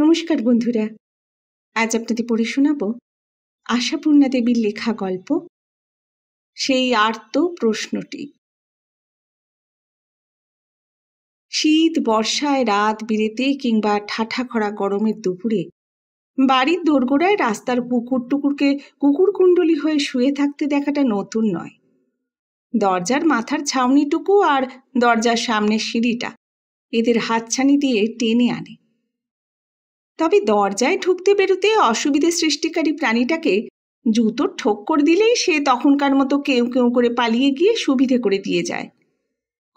নমস্কার বন্ধুরা আজ আপনাদের পড়ে শোনাব আশাপূর্ণা দেবীর লেখা গল্প সেই আর্ত প্রশ্নটি শীত বর্ষায় রাত বিরেতে কিংবা ঠাঠা খরা গরমের দুপুরে বাড়ির দোরগোড়ায় রাস্তার কুকুর টুকুরকে কুকুর কুণ্ডলি হয়ে শুয়ে থাকতে দেখাটা নতুন নয় দরজার মাথার ছাউনিটুকু আর দরজার সামনের সিঁড়িটা এদের হাতছানি দিয়ে টেনে আনে তবে দরজায় ঢুকতে বেরোতে অসুবিধে সৃষ্টিকারী প্রাণীটাকে জুতোর করে দিলেই সে তখনকার মতো কেউ কেউ করে পালিয়ে গিয়ে সুবিধে করে দিয়ে যায়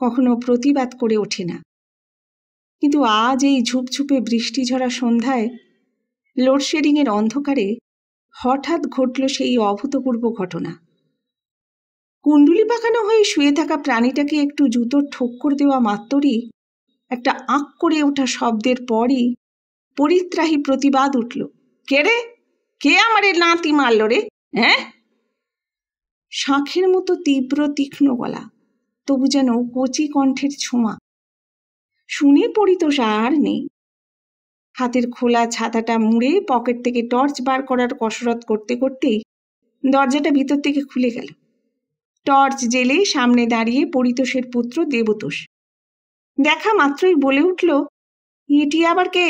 কখনো প্রতিবাদ করে ওঠে না কিন্তু আজ এই ঝুপঝুপে বৃষ্টি ঝরা সন্ধ্যায় লোডশেডিংয়ের অন্ধকারে হঠাৎ ঘটল সেই অভূতপূর্ব ঘটনা কুণ্ডুলি পাকানো হয়ে শুয়ে থাকা প্রাণীটাকে একটু জুতোর ঠোক্কর দেওয়া মাত্রই একটা আঁক করে ওঠা শব্দের পরই পরিত্রাহী প্রতিবাদ উঠল কে রে কে আমারে নাতি মারল রে হ্যাঁ শাঁখের মতো তীব্র তীক্ষ্ণ গলা তবু যেন কচি কণ্ঠের ছোঁয়া শুনে পরিতোষ আর নেই হাতের খোলা ছাতাটা মুড়ে পকেট থেকে টর্চ বার করার কসরত করতে করতেই দরজাটা ভিতর থেকে খুলে গেল টর্চ জেলে সামনে দাঁড়িয়ে পরিতোষের পুত্র দেবতোষ দেখা মাত্রই বলে উঠল এটি আবার কে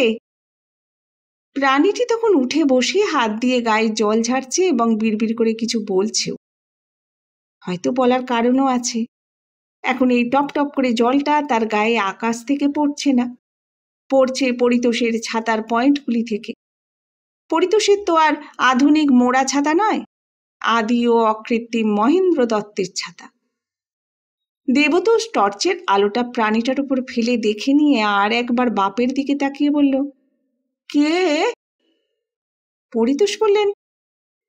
প্রাণীটি তখন উঠে বসে হাত দিয়ে গায়ে জল ঝাড়ছে এবং বিড়বিড় করে কিছু বলছেও হয়তো বলার কারণও আছে এখন এই টপ টপ করে জলটা তার গায়ে আকাশ থেকে পড়ছে না পড়ছে পরিতোষের ছাতার পয়েন্টগুলি থেকে পরিতোষের তো আর আধুনিক মোড়া ছাতা নয় আদি ও অকৃত্রিম মহেন্দ্র দত্তের ছাতা দেবতোষ টর্চের আলোটা প্রাণীটার উপর ফেলে দেখে নিয়ে আর একবার বাপের দিকে তাকিয়ে বলল কে পরিতোষ বললেন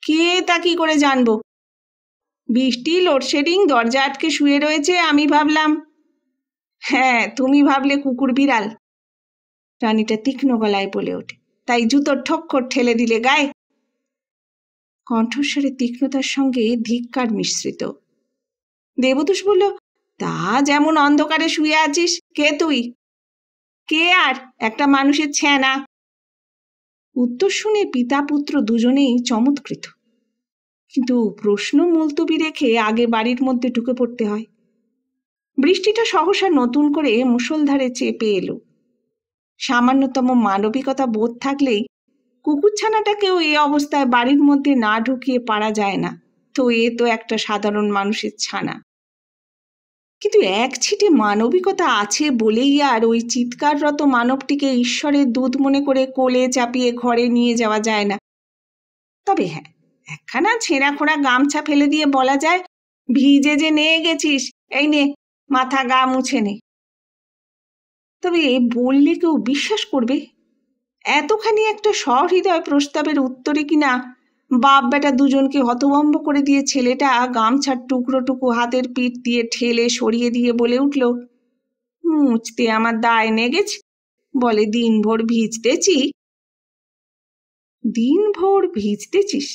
কে তা কি করে জানবো বৃষ্টি লোডশেডিং দরজা আটকে শুয়ে রয়েছে আমি ভাবলাম হ্যাঁ তুমি ভাবলে কুকুর বিড়াল রানীটা তীক্ষ্ণ গলায় বলে ওঠে তাই জুতোর ঠক্কর ঠেলে দিলে গায়ে কণ্ঠস্বরে তীক্ষ্ণতার সঙ্গে ধিক্কার মিশ্রিত দেবদূষ বলল তা যেমন অন্ধকারে শুয়ে আছিস কে তুই কে আর একটা মানুষের ছ্যানা উত্তর শুনে পিতা পুত্র দুজনেই চমৎকৃত কিন্তু প্রশ্ন মুলতুবি রেখে আগে বাড়ির মধ্যে ঢুকে পড়তে হয় বৃষ্টিটা সহসা নতুন করে মুসলধারে চেপে এলো সামান্যতম মানবিকতা বোধ থাকলেই কুকুরছানাটাকেও এ অবস্থায় বাড়ির মধ্যে না ঢুকিয়ে পারা যায় না তো এ তো একটা সাধারণ মানুষের ছানা কিন্তু এক ছিটে মানবিকতা আছে বলেই আর ওই চিৎকাররত মানবটিকে ঈশ্বরের দুধ মনে করে কোলে চাপিয়ে ঘরে নিয়ে যাওয়া যায় না তবে হ্যাঁ একখানা ছেঁড়া খোঁড়া গামছা ফেলে দিয়ে বলা যায় ভিজে যে নিয়ে গেছিস এই নে মাথা গা মুছে নে তবে এ বললে কেউ বিশ্বাস করবে এতখানি একটা সহৃদয় প্রস্তাবের উত্তরে কিনা বাপ বেটা দুজনকে হতভম্ব করে দিয়ে ছেলেটা গামছার টুকরো টুকরো হাতের পিঠ দিয়ে ঠেলে সরিয়ে দিয়ে বলে উঠল মুছতে আমার দায় নেগেছ বলে দিনভর ভিজতেছি দিনভর ভিজতেছিস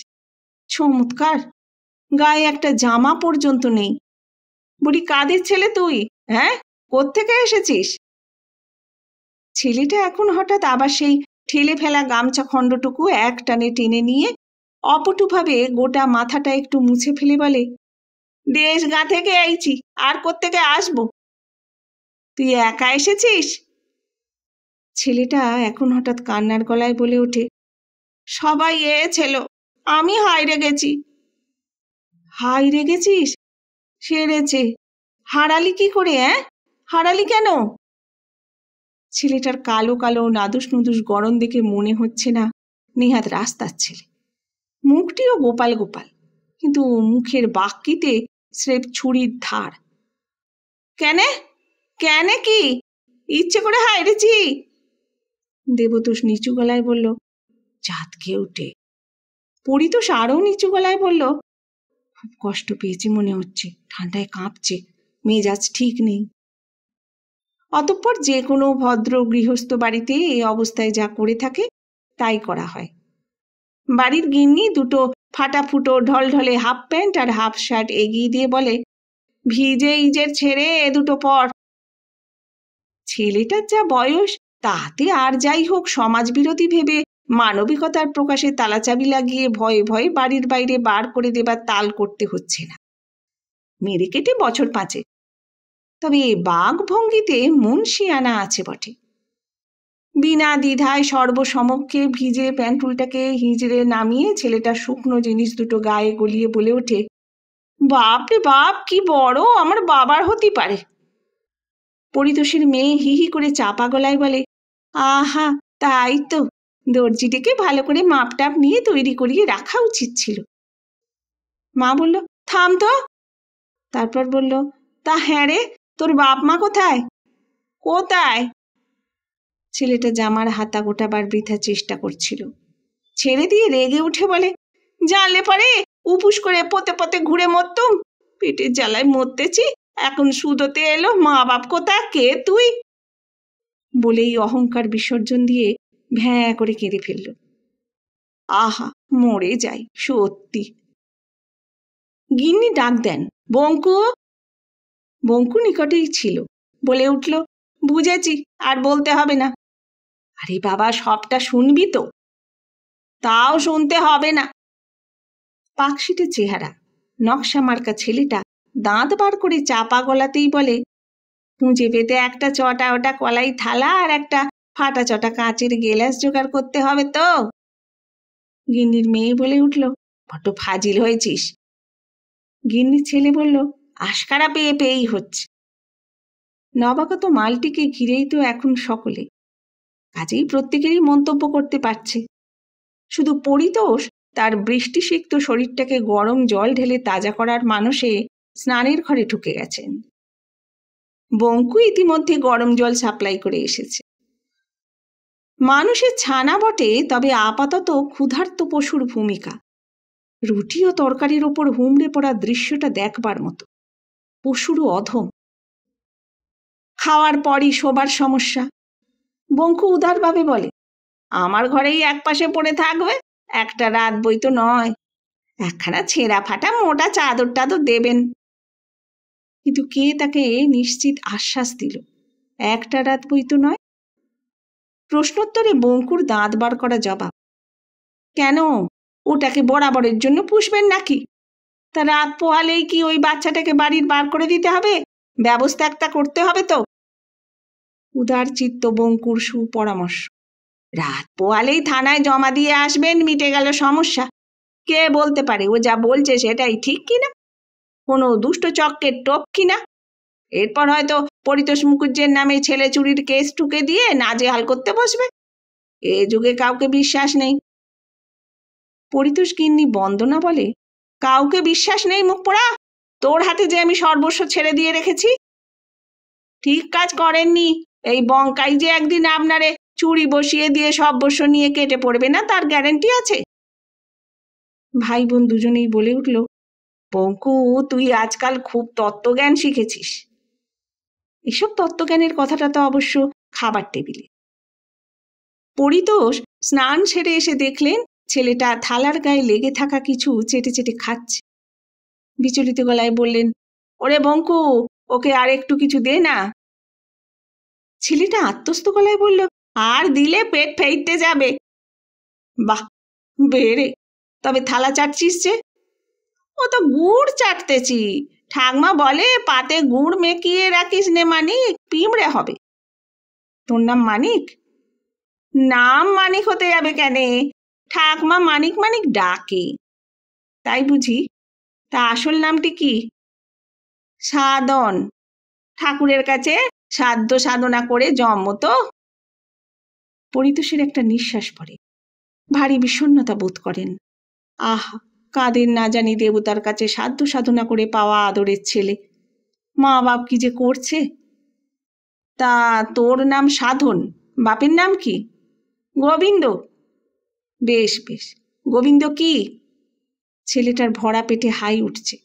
চমৎকার গায়ে একটা জামা পর্যন্ত নেই বুড়ি কাদের ছেলে তুই হ্যাঁ কোত্থেকে এসেছিস ছেলেটা এখন হঠাৎ আবার সেই ঠেলে ফেলা গামছা খণ্ডটুকু এক টানে টেনে নিয়ে অপটুভাবে গোটা মাথাটা একটু মুছে ফেলে বলে দেশ গা থেকে আইছি আর কোত্থেকে আসব তুই একা এসেছিস ছেলেটা এখন হঠাৎ কান্নার গলায় বলে ওঠে সবাই এ ছিল আমি হাইরে গেছি হাইরে গেছিস সেরেছে হারালি কি করে হ্যাঁ হারালি কেন ছেলেটার কালো কালো নাদুস নুদুস গরম দেখে মনে হচ্ছে না নেহাত রাস্তার ছেলে মুখটিও গোপাল গোপাল কিন্তু মুখের বাক্যিতে স্রেফ ছুরির ধার কেনে কেনে কি ইচ্ছে করে রেছি দেবতোষ নিচু গলায় বলল চাঁদকে উঠে পরিতোষ আরও নিচু গলায় বলল খুব কষ্ট পেয়েছি মনে হচ্ছে ঠান্ডায় কাঁপছে মেজাজ ঠিক নেই অতঃপর যে কোনো ভদ্র গৃহস্থ বাড়িতে এই অবস্থায় যা করে থাকে তাই করা হয় বাড়ির গিন্নি দুটো ফাটা ফুটো ঢলঢলে হাফ প্যান্ট আর হাফ শার্ট এগিয়ে দিয়ে বলে ভিজে ইজের ছেড়ে এ দুটো পর ছেলেটার যা বয়স তাতে আর যাই হোক সমাজ বিরোধী ভেবে মানবিকতার প্রকাশে তালাচাবি লাগিয়ে ভয়ে ভয়ে বাড়ির বাইরে বার করে দেবার তাল করতে হচ্ছে না মেরে কেটে বছর পাঁচে তবে বাঘ ভঙ্গিতে শিয়ানা আছে বটে বিনা দ্বিধায় সর্বসমক্ষে ভিজে প্যান্টুলটাকে হিজড়ে নামিয়ে ছেলেটা শুকনো জিনিস দুটো গায়ে গলিয়ে বলে ওঠে বাপ রে বাপ কি বড় আমার বাবার হতে পারে পরিতোষের মেয়ে হিহি করে চাপা গলায় বলে আহা তাই তো দর্জিটাকে ভালো করে মাপটাপ নিয়ে তৈরি করিয়ে রাখা উচিত ছিল মা বলল থাম তো তারপর বলল তা হ্যাঁ রে তোর বাপ মা কোথায় কোথায় ছেলেটা জামার হাতা গোটাবার বৃথা চেষ্টা করছিল ছেড়ে দিয়ে রেগে উঠে বলে জানলে পরে উপুস করে পতে পতে ঘুরে মরতুম পেটের জ্বালায় মরতেছি এখন সুদোতে এলো মা বাপ কোথা কে তুই বলেই অহংকার বিসর্জন দিয়ে ভ্যাঁ করে কেঁদে ফেলল আহা মরে যাই সত্যি গিন্নি ডাক দেন বঙ্কু বঙ্কু নিকটেই ছিল বলে উঠল বুঝেছি আর বলতে হবে না আরে বাবা সবটা শুনবি তো তাও শুনতে হবে না পাকশিটে চেহারা নকশা মার্কা ছেলেটা দাঁত বার করে চাপা গলাতেই বলে পুঁজে পেতে একটা চটা ওটা কলাই থালা আর একটা ফাটা চটা কাঁচের গেলাস জোগাড় করতে হবে তো গিন্নির মেয়ে বলে উঠল বড্ড ফাজিল হয়েছিস গিন্নির ছেলে বলল আশকারা পেয়ে পেয়েই হচ্ছে নবাগত মালটিকে ঘিরেই তো এখন সকলে কাজেই প্রত্যেকেরই মন্তব্য করতে পারছে শুধু পরিতোষ তার বৃষ্টিসিক্ত শরীরটাকে গরম জল ঢেলে তাজা করার মানুষে স্নানের ঘরে ঢুকে গেছেন বঙ্কু ইতিমধ্যে গরম জল সাপ্লাই করে এসেছে মানুষের ছানা বটে তবে আপাতত ক্ষুধার্ত পশুর ভূমিকা রুটি ও তরকারির ওপর হুমড়ে পড়া দৃশ্যটা দেখবার মতো পশুরও অধম খাওয়ার পরই শোবার সমস্যা বঙ্কু উদারভাবে বলে আমার ঘরেই এক পাশে পড়ে থাকবে একটা রাত বই তো নয় একখানা ছেঁড়া ফাটা মোটা চাদর টাদর দেবেন কিন্তু কে তাকে নিশ্চিত আশ্বাস দিল একটা রাত বই তো নয় প্রশ্নোত্তরে বঙ্কুর দাঁত বার করা জবাব কেন ওটাকে বরাবরের জন্য পুষবেন নাকি তা রাত পোহালেই কি ওই বাচ্চাটাকে বাড়ির বার করে দিতে হবে ব্যবস্থা একটা করতে হবে তো উদারচিত্ত বঙ্কুর সুপরামর্শ রাত পোয়ালেই থানায় জমা দিয়ে আসবেন মিটে গেল সমস্যা কে বলতে পারে ও যা বলছে সেটাই ঠিক কিনা কোনো দুষ্ট চক্রের টোপ কিনা এরপর হয়তো পরিতোষ মুখুজ্জের নামে ছেলে চুরির কেস টুকে দিয়ে নাজেহাল করতে বসবে এ যুগে কাউকে বিশ্বাস নেই পরিতোষ গিন্নি বন্দনা বলে কাউকে বিশ্বাস নেই মুখ পোড়া তোর হাতে যে আমি সর্বস্ব ছেড়ে দিয়ে রেখেছি ঠিক কাজ করেননি এই বঙ্কাই যে একদিন আপনারে চুরি বসিয়ে দিয়ে সব বস্য নিয়ে কেটে পড়বে না তার গ্যারেন্টি আছে ভাই বোন দুজনেই বলে উঠল বঙ্কু তুই আজকাল খুব তত্ত্বজ্ঞান শিখেছিস এসব তত্ত্বজ্ঞানের কথাটা তো অবশ্য খাবার টেবিলে পরিতোষ স্নান সেরে এসে দেখলেন ছেলেটা থালার গায়ে লেগে থাকা কিছু চেটে চেটে খাচ্ছে বিচলিত গলায় বললেন ওরে বঙ্কু ওকে আর একটু কিছু দে না ছেলেটা আত্মস্ত গলায় বলল আর দিলে পেট ফেইটে যাবে বাহ বেড়ে তবে থালা চাটছিস যে ও তো গুড় চাটতেছি ঠাকমা বলে পাতে গুড় মেকিয়ে রাখিস নে মানিক পিমড়ে হবে তোর নাম মানিক নাম মানিক হতে যাবে কেন ঠাকমা মানিক মানিক ডাকে তাই বুঝি তা আসল নামটি কি সাদন ঠাকুরের কাছে সাধ্য সাধনা করে জন্ম তো পরিতোষের একটা নিঃশ্বাস পড়ে ভারী বিষণ্নতা বোধ করেন আহ কাদের না জানি দেবতার কাছে সাধ্য সাধনা করে পাওয়া আদরের ছেলে মা বাপ কি যে করছে তা তোর নাম সাধন বাপের নাম কি গোবিন্দ বেশ বেশ গোবিন্দ কি ছেলেটার ভরা পেটে হাই উঠছে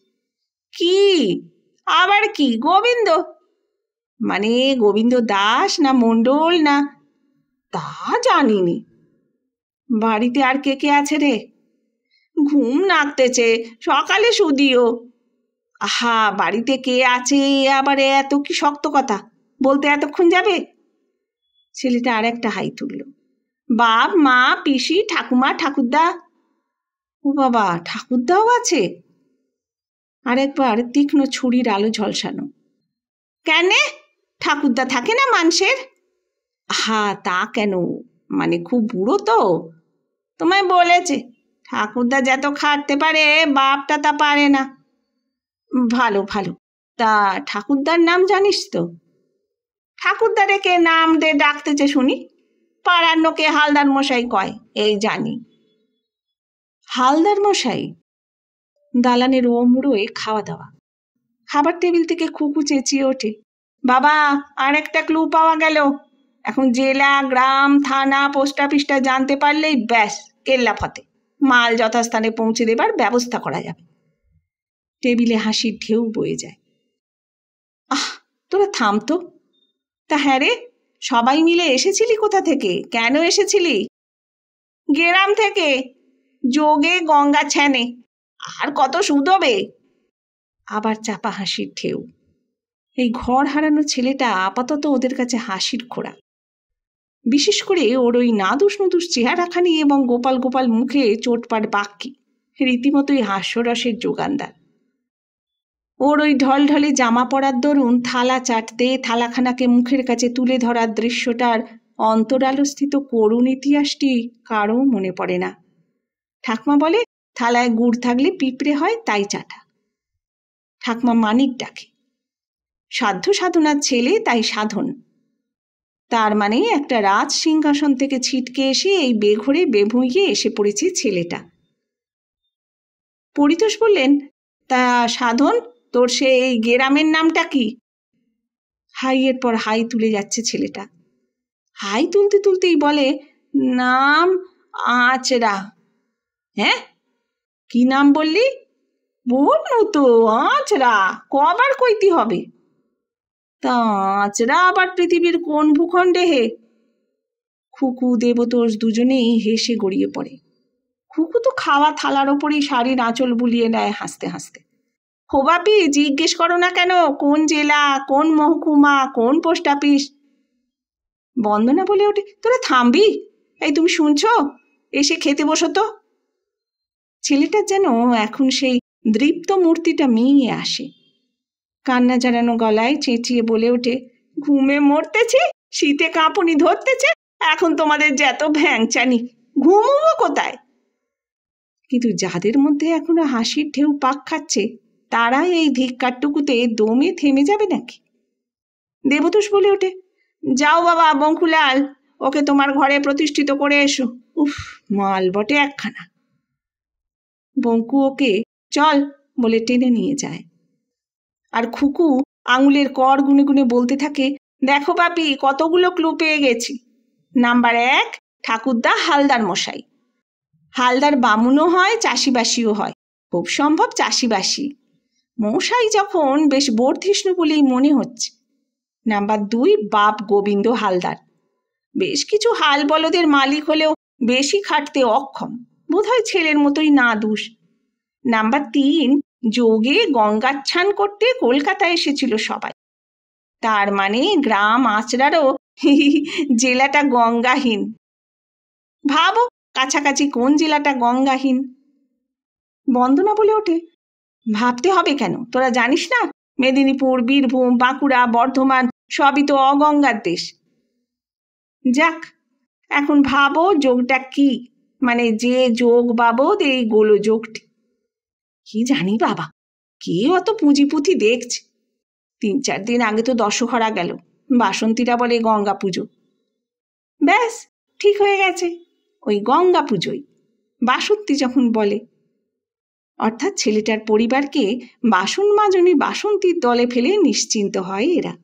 কি আবার কি গোবিন্দ মানে গোবিন্দ দাস না মণ্ডল না তা জানিনি বাড়িতে আর কে কে আছে রে ঘুম নাকতেছে সকালে শুদিও আহা বাড়িতে কে আছে আবার এত কি শক্ত কথা বলতে এতক্ষণ যাবে ছেলেটা আর একটা হাই তুলল বাপ মা পিসি ঠাকুমা ঠাকুরদা ও বাবা ঠাকুরদাও আছে আরেকবার তীক্ষ্ণ ছুরির আলো ঝলসানো কেন ঠাকুরদা থাকে না মানুষের হা তা কেন মানে খুব বুড়ো তো তোমায় বলেছে ঠাকুরদা যত খাটতে পারে বাপটা তা পারে না ভালো ভালো তা ঠাকুরদার নাম জানিস তো ঠাকুরদারে কে নাম দে ডাকতেছে শুনি পাড়ার নোকে হালদার মশাই কয় এই জানি হালদার মশাই দালানের ওমড়োয়ে খাওয়া দাওয়া খাবার টেবিল থেকে খুকু চেঁচিয়ে ওঠে বাবা আর একটা ক্লু পাওয়া গেল এখন জেলা গ্রাম থানা পোস্ট অফিসটা জানতে পারলেই ব্যাস কেল্লা ফতে মাল যথাস্থানে পৌঁছে দেবার ব্যবস্থা করা যাবে টেবিলে হাসির ঢেউ বয়ে যায় আহ তোরা থামতো তা হ্যাঁ রে সবাই মিলে এসেছিলি কোথা থেকে কেন এসেছিলি গেরাম থেকে যোগে গঙ্গা ছ্যানে আর কত সুদবে আবার চাপা হাসির ঢেউ এই ঘর হারানো ছেলেটা আপাতত ওদের কাছে হাসির খোড়া বিশেষ করে ওর ওই নাদুস নুদুস চেহারাখানি এবং গোপাল গোপাল মুখে চোটপাট বাক্যি রীতিমতোই হাস্যরসের যোগানদার ওর ওই ঢলঢলে জামা পরার দরুন থালা চাটতে থালাখানাকে মুখের কাছে তুলে ধরার দৃশ্যটার অন্তরালস্থিত করুণ ইতিহাসটি কারও মনে পড়ে না ঠাকমা বলে থালায় গুড় থাকলে পিঁপড়ে হয় তাই চাটা ঠাকমা মানিক ডাকে সাধ্য সাধনার ছেলে তাই সাধন তার মানে একটা রাজ সিংহাসন থেকে ছিটকে এসে এই বেঘরে বেভুঁইয়ে এসে পড়েছে ছেলেটা পরিতোষ বললেন তা সাধন তোর সে এই গেরামের নামটা কি হাইয়ের পর হাই তুলে যাচ্ছে ছেলেটা হাই তুলতে তুলতেই বলে নাম আঁচড়া হ্যাঁ কি নাম বললি বলু তো আঁচড়া কবার কইতে হবে তাঁচরা আবার পৃথিবীর কোন ভূখণ্ডে হে খুকু দেবতোষ দুজনেই হেসে গড়িয়ে পড়ে খুকু তো খাওয়া থালার ওপরই শাড়ির আঁচল বুলিয়ে নেয় হাসতে হাসতে হোবাপি জিজ্ঞেস করো না কেন কোন জেলা কোন মহকুমা কোন পোস্ট অফিস বন্দনা বলে ওঠে তোরা থামবি এই তুমি শুনছো এসে খেতে বসো তো ছেলেটার যেন এখন সেই দৃপ্ত মূর্তিটা মেয়ে আসে কান্না জানানো গলায় চেঁচিয়ে বলে ওঠে ঘুমে মরতেছে শীতে কাঁপুনি ধরতেছে এখন তোমাদের যত ভ্যাংচানি ঘুমবো কোথায় কিন্তু যাদের মধ্যে এখনো হাসির ঢেউ পাক খাচ্ছে তারা এই ধিক্কারটুকুতে দমে থেমে যাবে নাকি দেবতোষ বলে ওঠে যাও বাবা বঙ্কুলাল ওকে তোমার ঘরে প্রতিষ্ঠিত করে এসো উফ মাল বটে একখানা বঙ্কু ওকে চল বলে টেনে নিয়ে যায় আর খুকু আঙুলের কর গুনে গুনে বলতে থাকে দেখো বাপি কতগুলো ক্লু পেয়ে গেছি নাম্বার এক ঠাকুরদা হালদার মশাই হালদার বামুনও হয় চাষিবাসীও হয় খুব সম্ভব চাষিবাসি মশাই যখন বেশ বর্ধিষ্ণু বলেই মনে হচ্ছে নাম্বার দুই বাপ গোবিন্দ হালদার বেশ কিছু হাল বলদের মালিক হলেও বেশি খাটতে অক্ষম বোধহয় ছেলের মতোই না দুষ নাম্বার তিন যোগে গঙ্গাচ্ছান করতে কলকাতা এসেছিল সবাই তার মানে গ্রাম আচড়ারও জেলাটা গঙ্গাহীন ভাবো কাছাকাছি কোন জেলাটা গঙ্গাহীন বন্দনা বলে ওঠে ভাবতে হবে কেন তোরা জানিস না মেদিনীপুর বীরভূম বাঁকুড়া বর্ধমান সবই তো অগঙ্গার দেশ যাক এখন ভাবো যোগটা কি মানে যে যোগ বাবদ এই গোলযোগটি কি জানি বাবা কে অত পুঁজিপুঁথি দেখছে তিন চার দিন আগে তো দশহরা গেল বাসন্তীরা বলে গঙ্গা পুজো ব্যাস ঠিক হয়ে গেছে ওই গঙ্গা পুজোই বাসন্তী যখন বলে অর্থাৎ ছেলেটার পরিবারকে বাসন মাজনি বাসন্তীর দলে ফেলে নিশ্চিন্ত হয় এরা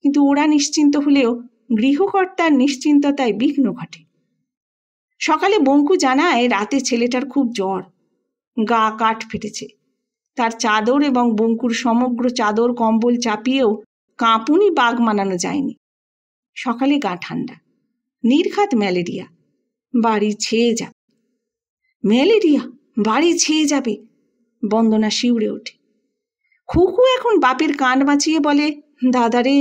কিন্তু ওরা নিশ্চিন্ত হলেও গৃহকর্তার নিশ্চিন্ততায় বিঘ্ন ঘটে সকালে বঙ্কু জানায় রাতে ছেলেটার খুব জ্বর গা কাঠ ফেটেছে তার চাদর এবং বঙ্কুর সমগ্র চাদর কম্বল চাপিয়েও কাঁপুনি বাঘ মানানো যায়নি সকালে গা ঠান্ডা নির্ঘাত ম্যালেরিয়া বাড়ি ছেয়ে যা ম্যালেরিয়া বাড়ি ছেয়ে যাবে বন্দনা শিউরে ওঠে খুকু এখন বাপের কান বাঁচিয়ে বলে দাদারে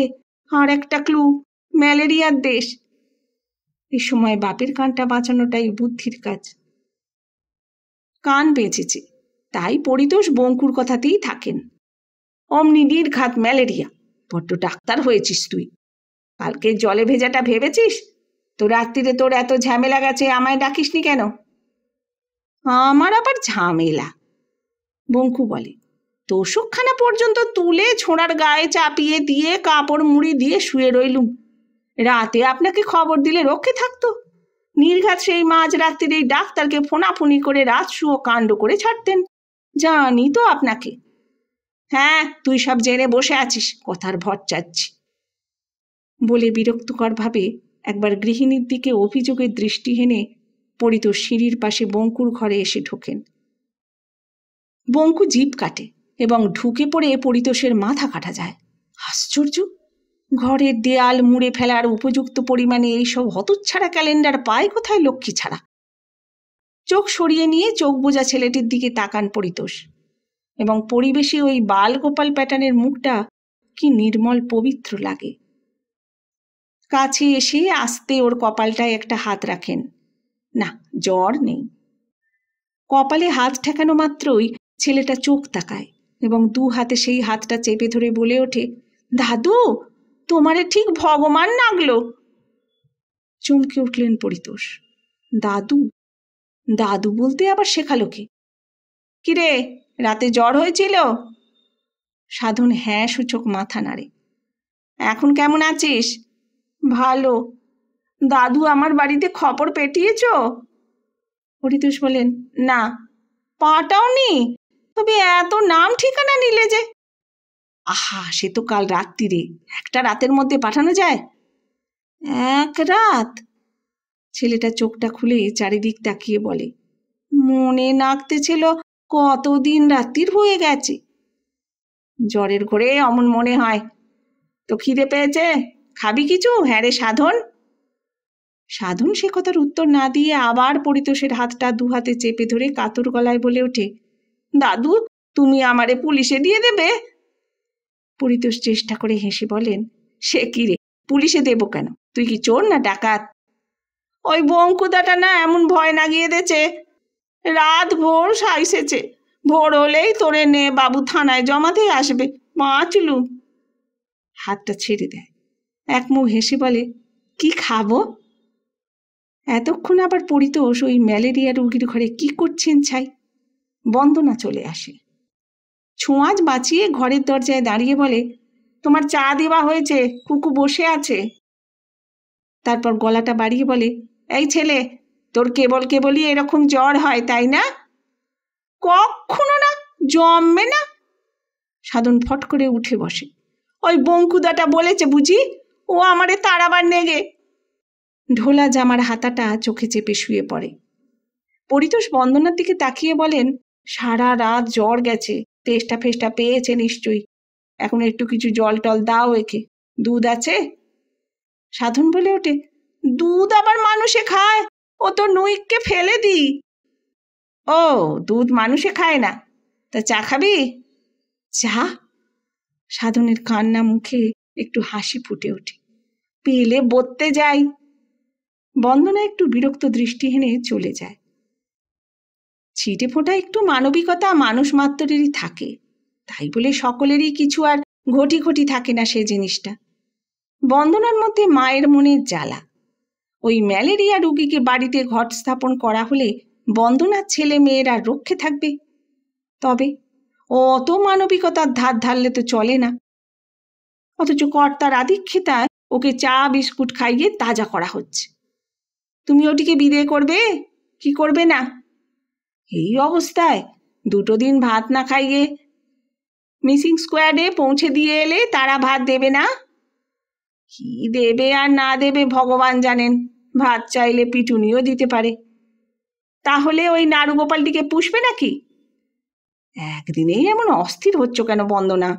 আর একটা ক্লু ম্যালেরিয়ার দেশ এ সময় বাপের কানটা বাঁচানোটাই বুদ্ধির কাজ কান বেঁচেছে তাই পরিতোষ বঙ্কুর কথাতেই থাকেন অমনি নির্ঘাত ম্যালেরিয়া বড্ড ডাক্তার হয়েছিস তুই কালকে জলে ভেজাটা ভেবেছিস তো রাত্রিতে তোর এত ঝামেলা গেছে আমায় ডাকিসনি কেন আমার আবার ঝামেলা বঙ্কু বলে তোষকখানা পর্যন্ত তুলে ছোঁড়ার গায়ে চাপিয়ে দিয়ে কাপড় মুড়ি দিয়ে শুয়ে রইলুম রাতে আপনাকে খবর দিলে রক্ষে থাকতো নির্ঘাত সেই মাঝ এই ডাক্তারকে ফোনাফুনি করে রাজসুও কাণ্ড করে ছাড়তেন জানি তো আপনাকে হ্যাঁ তুই সব জেনে বসে আছিস কথার ভর চাচ্ছি বলে ভাবে একবার গৃহিণীর দিকে অভিযোগের দৃষ্টি হেনে পড়িত সিঁড়ির পাশে বঙ্কুর ঘরে এসে ঢোকেন বঙ্কু জিপ কাটে এবং ঢুকে পড়ে পরিতোষের মাথা কাটা যায় আশ্চর্য ঘরের দেয়াল মুড়ে ফেলার উপযুক্ত পরিমাণে এইসব হতচ্ছাড়া ক্যালেন্ডার পায় কোথায় লক্ষ্মী ছাড়া চোখ সরিয়ে নিয়ে চোখ বোঝা ছেলেটির দিকে তাকান পরিতোষ এবং পরিবেশে ওই বাল গোপাল প্যাটার্নের মুখটা কি নির্মল পবিত্র লাগে কাছে এসে আস্তে ওর কপালটায় একটা হাত রাখেন না জ্বর নেই কপালে হাত ঠেকানো মাত্রই ছেলেটা চোখ তাকায় এবং দু হাতে সেই হাতটা চেপে ধরে বলে ওঠে দাদু তোমারে ঠিক ভগবান নাগলো চমকে উঠলেন পরিতোষ দাদু দাদু বলতে আবার শেখালো কে কিরে রাতে জ্বর হয়েছিল সাধন হ্যাঁ সূচক মাথা নাড়ে এখন কেমন আছিস ভালো দাদু আমার বাড়িতে খবর পেটিয়েছ পরিতোষ বলেন না পাটাওনি তবে এত নাম ঠিকানা নিলে যে আহা সে তো কাল রাত্রিরে একটা রাতের মধ্যে পাঠানো যায় এক রাত ছেলেটা চোখটা খুলে চারিদিক তাকিয়ে বলে মনে নাকতে ছিল কতদিন রাত্রির হয়ে গেছে জ্বরের ঘরে অমন মনে হয় তো খিদে পেয়েছে খাবি কিছু হ্যাঁ রে সাধন সাধন সে কথার উত্তর না দিয়ে আবার পরিতোষের হাতটা দু হাতে চেপে ধরে কাতর গলায় বলে ওঠে দাদু তুমি আমারে পুলিশে দিয়ে দেবে পরিতোষ চেষ্টা করে হেসে বলেন সে কি রে পুলিশে দেব কেন তুই কি চোর না ডাকাত ওই বঙ্কুদাটা না এমন ভয় নাগিয়ে দেছে রাত ভোর সাইসেছে ভোর হলেই তোরে নে বাবু থানায় জমাতে আসবে মাচলু হাতটা ছেড়ে দেয় এক মুখ হেসে বলে কি খাবো এতক্ষণ আবার পরিতোষ ওই ম্যালেরিয়া রুগীর ঘরে কি করছেন ছাই বন্দনা চলে আসে ছোঁয়াচ বাঁচিয়ে ঘরের দরজায় দাঁড়িয়ে বলে তোমার চা দেওয়া হয়েছে কুকু বসে আছে তারপর গলাটা বাড়িয়ে বলে এই ছেলে তোর কেবল কেবলই এরকম জ্বর হয় তাই না কখনো না জমবে না সাধন ফট করে উঠে বসে ওই বঙ্কুদাটা বলেছে বুঝি ও আমারে তাড়াবার নেগে ঢোলা জামার হাতাটা চোখে চেপে শুয়ে পড়ে পরিতোষ বন্দনার দিকে তাকিয়ে বলেন সারা রাত জ্বর গেছে তেষ্টা ফেষ্টা পেয়েছে নিশ্চয়ই এখন একটু কিছু জল টল দাও একে দুধ আছে সাধন বলে ওঠে দুধ আবার মানুষে খায় ও তো নুইককে ফেলে দি ও দুধ মানুষে খায় না তা চা খাবি চা সাধনের কান্না মুখে একটু হাসি ফুটে ওঠে পেলে বত্তে যাই বন্দনা একটু বিরক্ত দৃষ্টি হেনে চলে যায় ছিটে ফোটা একটু মানবিকতা মানুষ মাত্রেরই থাকে তাই বলে সকলেরই কিছু আর ঘটি ঘটি থাকে না সে জিনিসটা বন্দনার মধ্যে মায়ের মনে জ্বালা ওই ম্যালেরিয়া রুগীকে বাড়িতে ঘট স্থাপন করা হলে বন্দনার ছেলে মেয়েরা রক্ষে থাকবে তবে অত মানবিকতার ধার ধারলে তো চলে না অথচ কর্তার আধিক্ষেতায় ওকে চা বিস্কুট খাইয়ে তাজা করা হচ্ছে তুমি ওটিকে বিদে করবে কি করবে না এই অবস্থায় দুটো দিন ভাত না খাইয়ে মিসিং স্কোয়াডে পৌঁছে দিয়ে এলে তারা ভাত দেবে না কি দেবে আর না দেবে ভগবান জানেন ভাত চাইলে পিটুনিও দিতে পারে তাহলে ওই গোপালটিকে পুষবে নাকি একদিনেই এমন অস্থির হচ্ছ কেন বন্দনা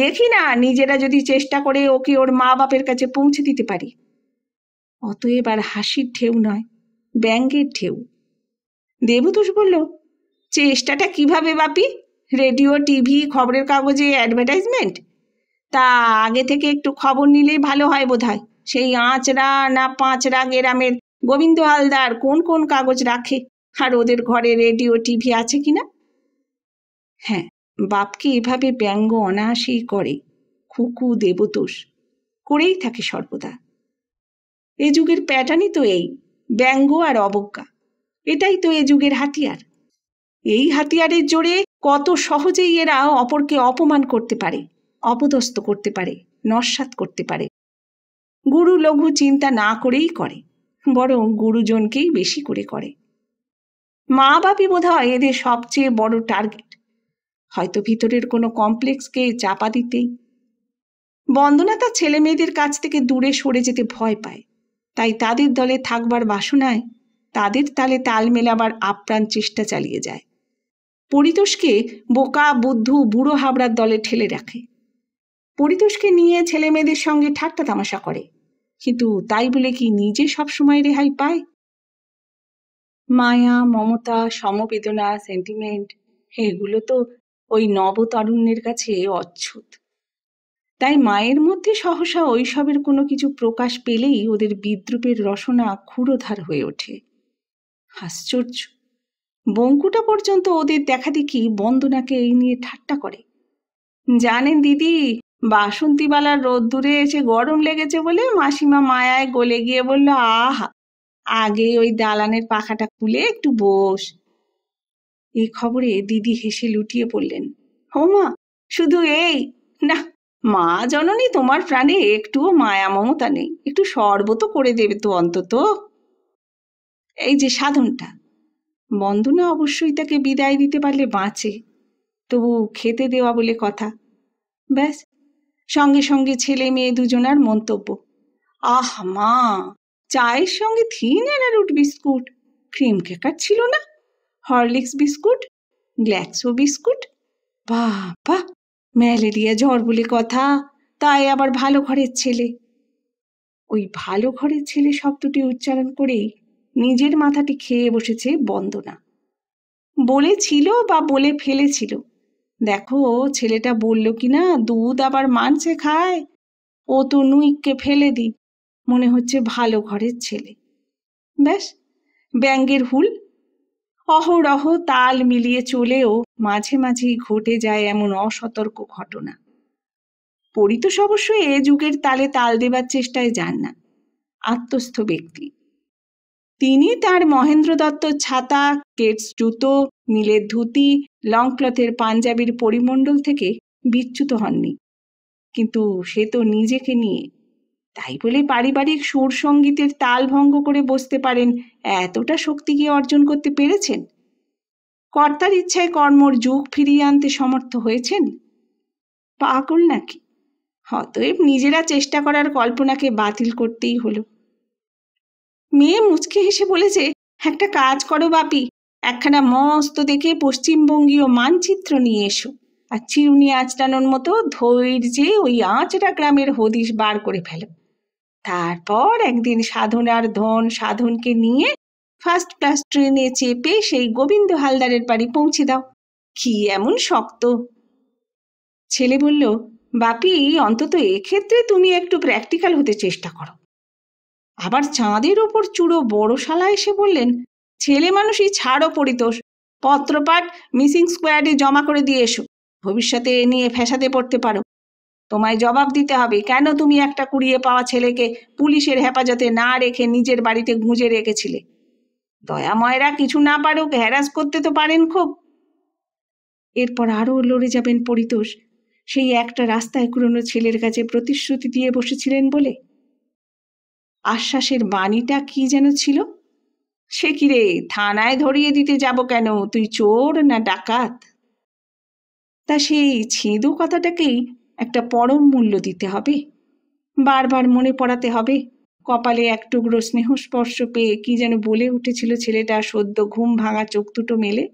দেখি না নিজেরা যদি চেষ্টা করে ওকে ওর মা বাপের কাছে পৌঁছে দিতে পারি অত এবার হাসির ঢেউ নয় ব্যাঙ্গের ঢেউ দেবতোষ বলল চেষ্টাটা কিভাবে বাপি রেডিও টিভি খবরের কাগজে অ্যাডভার্টাইজমেন্ট তা আগে থেকে একটু খবর নিলেই ভালো হয় বোধ হয় সেই আঁচড়া না পাঁচড়া গেরামের গোবিন্দ হালদার কোন কোন কাগজ রাখে আর ওদের ঘরে রেডিও টিভি আছে কিনা হ্যাঁ বাপকে এভাবে ব্যঙ্গ অনায়াসেই করে খুকু দেবতোষ করেই থাকে সর্বদা এ যুগের প্যাটার্নই তো এই ব্যঙ্গ আর অবজ্ঞা এটাই তো এ যুগের হাতিয়ার এই হাতিয়ারের জোরে কত সহজেই এরা অপরকে অপমান করতে পারে অপদস্থ করতে পারে নস্বাত করতে পারে গুরু লঘু চিন্তা না করেই করে বরং গুরুজনকেই বেশি করে করে মা বাপি বোধ হয় এদের সবচেয়ে বড় টার্গেট হয়তো ভিতরের কোনো কমপ্লেক্সকে চাপা দিতেই বন্দনা তার ছেলে মেয়েদের কাছ থেকে দূরে সরে যেতে ভয় পায় তাই তাদের দলে থাকবার বাসনায় তাদের তালে তাল মেলাবার আপ্রাণ চেষ্টা চালিয়ে যায় পরিতোষকে বোকা বুদ্ধু বুড়ো হাবড়ার দলে ঠেলে রাখে পরিতোষকে নিয়ে ছেলে মেয়েদের সঙ্গে ঠাট্টা তামাশা করে কিন্তু তাই বলে কি নিজে সবসময় রেহাই পায় মায়া মমতা সমবেদনা সেন্টিমেন্ট এগুলো তো ওই নবতারুণ্যের কাছে অচ্ছুত তাই মায়ের মধ্যে সহসা ওইসবের কোনো কিছু প্রকাশ পেলেই ওদের বিদ্রুপের রসনা ক্ষুরোধার হয়ে ওঠে আশ্চর্য বঙ্কুটা পর্যন্ত ওদের দেখাদেখি বন্দনাকে এই নিয়ে ঠাট্টা করে জানেন দিদি বাসন্তীবালার রোদ্দুরে এসে গরম লেগেছে বলে মাসিমা মায়ায় গলে গিয়ে বলল আহা আগে ওই দালানের পাখাটা খুলে একটু বস এই খবরে দিদি হেসে লুটিয়ে পড়লেন মা শুধু এই না মা জননী তোমার প্রাণে একটুও মায়া মমতা নেই একটু শরবত করে দেবে তো অন্তত এই যে সাধনটা বন্দনা অবশ্যই তাকে বিদায় দিতে পারলে বাঁচে তবু খেতে দেওয়া বলে কথা ব্যাস সঙ্গে সঙ্গে ছেলে মেয়ে দুজনার মন্তব্য আহ মা চায়ের সঙ্গে থিন অ্যানারুট বিস্কুট ক্রিম কেকার ছিল না হরলিক্স বিস্কুট গ্ল্যাক্সো বিস্কুট বা বা ম্যালেরিয়া জ্বর বলে কথা তাই আবার ভালো ঘরের ছেলে ওই ভালো ঘরের ছেলে শব্দটি উচ্চারণ করেই নিজের মাথাটি খেয়ে বসেছে বন্দনা বলেছিল বা বলে ফেলেছিল দেখো ছেলেটা বলল কি না দুধ আবার মানছে খায় ও তো নুইককে ফেলে দি মনে হচ্ছে ভালো ঘরের ছেলে ব্যাস ব্যাঙ্গের হুল অহরহ তাল মিলিয়ে চলেও মাঝে মাঝেই ঘটে যায় এমন অসতর্ক ঘটনা পরিতোষ অবশ্যই এ যুগের তালে তাল দেবার চেষ্টায় যান না আত্মস্থ ব্যক্তি তিনি তার মহেন্দ্র দত্ত ছাতা কেটস জুতো মিলের ধুতি লংক্লথের পাঞ্জাবির পরিমণ্ডল থেকে বিচ্যুত হননি কিন্তু সে তো নিজেকে নিয়ে তাই বলে পারিবারিক সুর সঙ্গীতের তাল ভঙ্গ করে বসতে পারেন এতটা শক্তি গিয়ে অর্জন করতে পেরেছেন কর্তার ইচ্ছায় কর্মর যুগ ফিরিয়ে আনতে সমর্থ হয়েছেন পাগল নাকি অতএব নিজেরা চেষ্টা করার কল্পনাকে বাতিল করতেই হলো মেয়ে মুচকে হেসে বলেছে একটা কাজ করো বাপি একখানা মস্ত দেখে পশ্চিমবঙ্গীয় মানচিত্র নিয়ে এসো আর চিরুনি আঁচড়ানোর মতো ধৈর্যে ওই আঁচড়া গ্রামের হদিশ বার করে ফেলো তারপর একদিন সাধনার ধন সাধনকে নিয়ে ফার্স্ট ক্লাস ট্রেনে চেপে সেই গোবিন্দ হালদারের বাড়ি পৌঁছে দাও কি এমন শক্ত ছেলে বলল বাপি অন্তত এক্ষেত্রে তুমি একটু প্র্যাকটিক্যাল হতে চেষ্টা করো আবার চাঁদের ওপর বড় শালা এসে বললেন ছেলে মানুষই ছাড়ো পরিতোষ পত্রপাঠ মিসিং স্কোয়ারে জমা করে দিয়ে এসো ভবিষ্যতে এ নিয়ে ফ্যাসাতে পড়তে পারো তোমায় জবাব দিতে হবে কেন তুমি একটা কুড়িয়ে পাওয়া ছেলেকে পুলিশের হেফাজতে না রেখে নিজের বাড়িতে গুঁজে রেখেছিলে দয়াময়রা কিছু না পারুক হ্যারাস করতে তো পারেন খুব এরপর আরও লড়ে যাবেন পরিতোষ সেই একটা রাস্তায় কুড়োনো ছেলের কাছে প্রতিশ্রুতি দিয়ে বসেছিলেন বলে আশ্বাসের বাণীটা কি যেন ছিল সে কিরে থানায় ধরিয়ে দিতে যাব কেন তুই চোর না ডাকাত তা সেই ছেঁদু কথাটাকেই একটা পরম মূল্য দিতে হবে বারবার মনে পড়াতে হবে কপালে এক টুকরো স্নেহস্পর্শ পেয়ে কি যেন বলে উঠেছিল ছেলেটা সদ্য ঘুম ভাঙা চোখ দুটো মেলে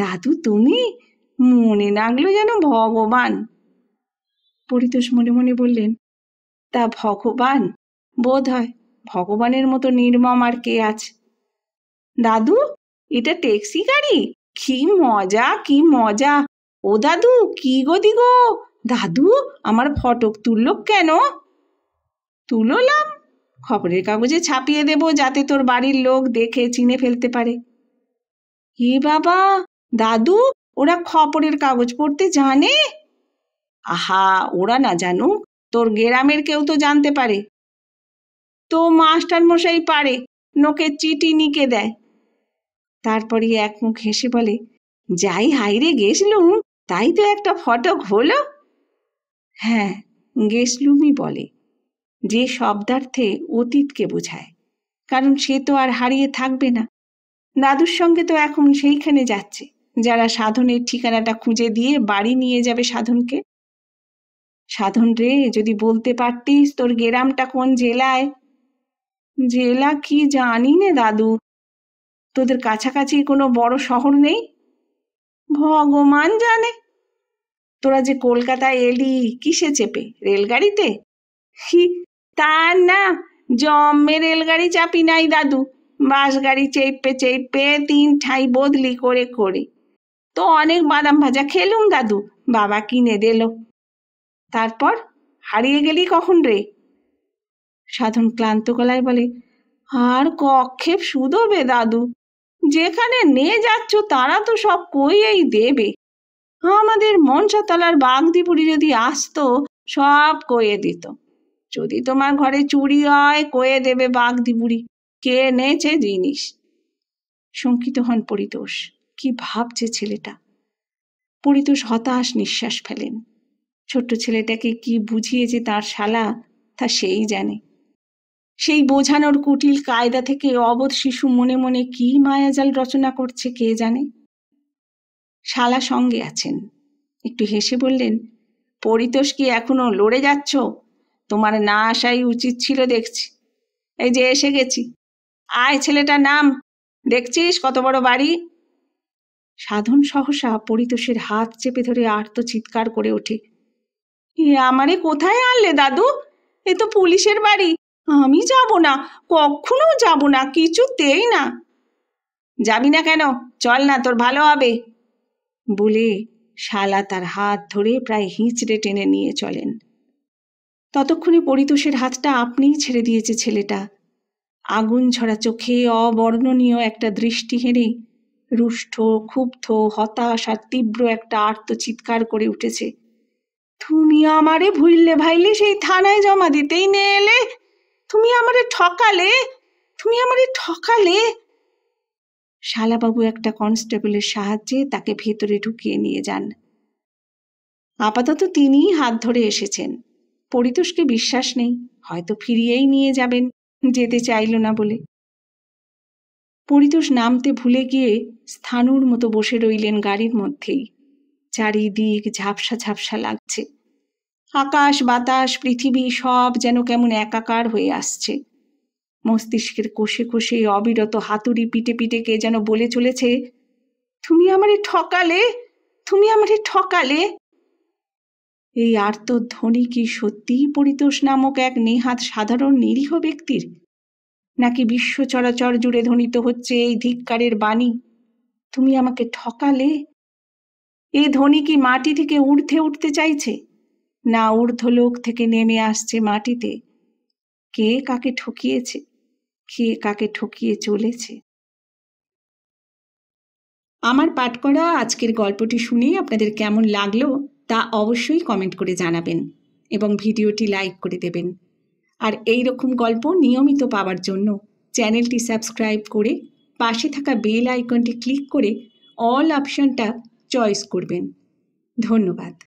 দাদু তুমি মনে লাগলো যেন ভগবান পরিতোষ মনে মনে বললেন তা ভগবান বোধ হয় ভগবানের মতো নির্মম আর কে আছে দাদু এটা ট্যাক্সি গাড়ি কি মজা কি মজা ও দাদু কি গো দিগো দাদু আমার ফটক তুলল কেন তুললাম খবরের কাগজে ছাপিয়ে দেব যাতে তোর বাড়ির লোক দেখে চিনে ফেলতে পারে এ বাবা দাদু ওরা খবরের কাগজ পড়তে জানে আহা ওরা না জানুক তোর গেরামের কেউ তো জানতে পারে তো মাস্টারমশাই পারে নোকে চিঠি নিকে দেয় তারপরে এক মুখ হেসে বলে যাই হাইরে গেছলুম তাই তো একটা ফটক হলো হ্যাঁ গেছলুমই বলে যে শব্দার্থে অতীতকে বোঝায় কারণ সে তো আর হারিয়ে থাকবে না দাদুর সঙ্গে তো এখন সেইখানে যাচ্ছে যারা সাধনের ঠিকানাটা খুঁজে দিয়ে বাড়ি নিয়ে যাবে সাধনকে সাধন রে যদি বলতে পারতিস তোর গেরামটা কোন জেলায় জেলা কি জানি নে দাদু তোদের কাছাকাছি কোনো বড় শহর নেই ভগবান জানে তোরা যে কলকাতায় এলি কিসে চেপে রেলগাড়িতে তা না জমে রেলগাড়ি চাপি নাই দাদু বাস গাড়ি চেপে চেপে তিন ঠাই বদলি করে করে তো অনেক বাদাম ভাজা খেলুম দাদু বাবা কিনে দিল তারপর হারিয়ে গেলি কখন রে সাধন ক্লান্ত গলায় বলে আর কক্ষেপ শুধোবে দাদু যেখানে নিয়ে যাচ্ছ তারা তো সব কইয়েই দেবে আমাদের মনসাতলার বাগদিপুরি যদি আসতো সব কয়ে দিত যদি তোমার ঘরে চুরি হয় কয়ে দেবে বাগদিপুরি কে নেছে জিনিস শঙ্কিত হন পরিতোষ কি ভাবছে ছেলেটা পরিতোষ হতাশ নিঃশ্বাস ফেলেন ছোট্ট ছেলেটাকে কি বুঝিয়েছে তার শালা তা সেই জানে সেই বোঝানোর কুটিল কায়দা থেকে অবধ শিশু মনে মনে কি মায়াজাল রচনা করছে কে জানে শালা সঙ্গে আছেন একটু হেসে বললেন পরিতোষ কি এখনো লড়ে যাচ্ছ তোমার না আসাই উচিত ছিল দেখছি এই যে এসে গেছি আয় ছেলেটা নাম দেখছিস কত বড় বাড়ি সাধন সহসা পরিতোষের হাত চেপে ধরে আর্ত চিৎকার করে ওঠে এ আমারে কোথায় আনলে দাদু এ তো পুলিশের বাড়ি আমি যাব না কখনো যাব না কিছুতেই না যাবি না কেন চল না তোর ভালো হবে বলে শালা তার হাত ধরে প্রায় হিঁচড়ে টেনে নিয়ে চলেন ততক্ষণে পরিতোষের হাতটা আপনিই ছেড়ে দিয়েছে ছেলেটা আগুন ছড়া চোখে অবর্ণনীয় একটা দৃষ্টি হেরে রুষ্ট ক্ষুব্ধ হতাশ আর তীব্র একটা আর্ত চিৎকার করে উঠেছে তুমি আমারে ভুললে ভাইলে সেই থানায় জমা দিতেই নিয়ে এলে তুমি আমারে ঠকালে তুমি আমারে ঠকালে শালাবাবু একটা কনস্টেবলের সাহায্যে তাকে ভেতরে ঢুকিয়ে নিয়ে যান আপাতত তিনিই হাত ধরে এসেছেন পরিতোষকে বিশ্বাস নেই হয়তো ফিরিয়েই নিয়ে যাবেন যেতে চাইল না বলে পরিতোষ নামতে ভুলে গিয়ে স্থানুর মতো বসে রইলেন গাড়ির মধ্যেই চারিদিক ঝাপসা ঝাপসা লাগছে আকাশ বাতাস পৃথিবী সব যেন কেমন একাকার হয়ে আসছে মস্তিষ্কের কোষে কোষে অবিরত হাতুড়ি পিটে পিটে কে যেন বলে চলেছে তুমি আমারে ঠকালে তুমি আমারে ঠকালে এই আর্ত ধ্বনি কি সত্যিই পরিতোষ নামক এক নেহাত সাধারণ নিরীহ ব্যক্তির নাকি বিশ্ব চরাচর জুড়ে ধ্বনিত হচ্ছে এই ধিক্কারের বাণী তুমি আমাকে ঠকালে এ ধ্বনি কি মাটি থেকে উঠতে উঠতে চাইছে না ঊর্ধ্বলোক থেকে নেমে আসছে মাটিতে কে কাকে ঠকিয়েছে কে কাকে ঠকিয়ে চলেছে আমার পাঠ করা আজকের গল্পটি শুনে আপনাদের কেমন লাগলো তা অবশ্যই কমেন্ট করে জানাবেন এবং ভিডিওটি লাইক করে দেবেন আর এই রকম গল্প নিয়মিত পাওয়ার জন্য চ্যানেলটি সাবস্ক্রাইব করে পাশে থাকা বেল আইকনটি ক্লিক করে অল অপশনটা চয়েস করবেন ধন্যবাদ